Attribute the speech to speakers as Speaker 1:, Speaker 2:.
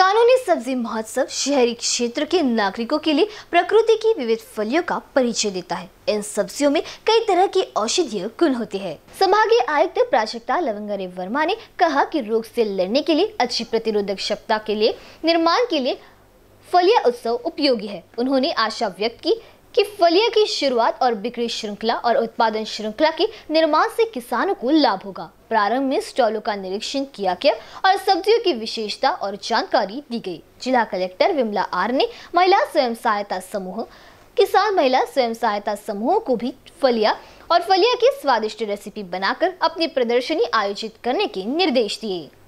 Speaker 1: कानूनी सब्जी महोत्सव शहरी क्षेत्र के नागरिकों के लिए प्रकृति की विविध फलियों का परिचय देता है इन सब्जियों में कई तरह की औषधीय गुण होते हैं संभागीय आयुक्त प्राचकता लवंगरे वर्मा ने कहा कि रोग से लड़ने के लिए अच्छी प्रतिरोधक क्षमता के लिए निर्माण के लिए फलिया उत्सव उपयोगी है उन्होंने आशा व्यक्त की कि फलिया की शुरुआत और बिक्री श्रृंखला और उत्पादन श्रृंखला के निर्माण से किसानों को लाभ होगा प्रारंभ में स्टॉलों का निरीक्षण किया गया और सब्जियों की विशेषता और जानकारी दी गई जिला कलेक्टर विमला आर ने महिला स्वयं सहायता समूह किसान महिला स्वयं सहायता समूह को भी फलिया और फलिया की स्वादिष्ट रेसिपी बनाकर अपनी प्रदर्शनी आयोजित करने के निर्देश दिए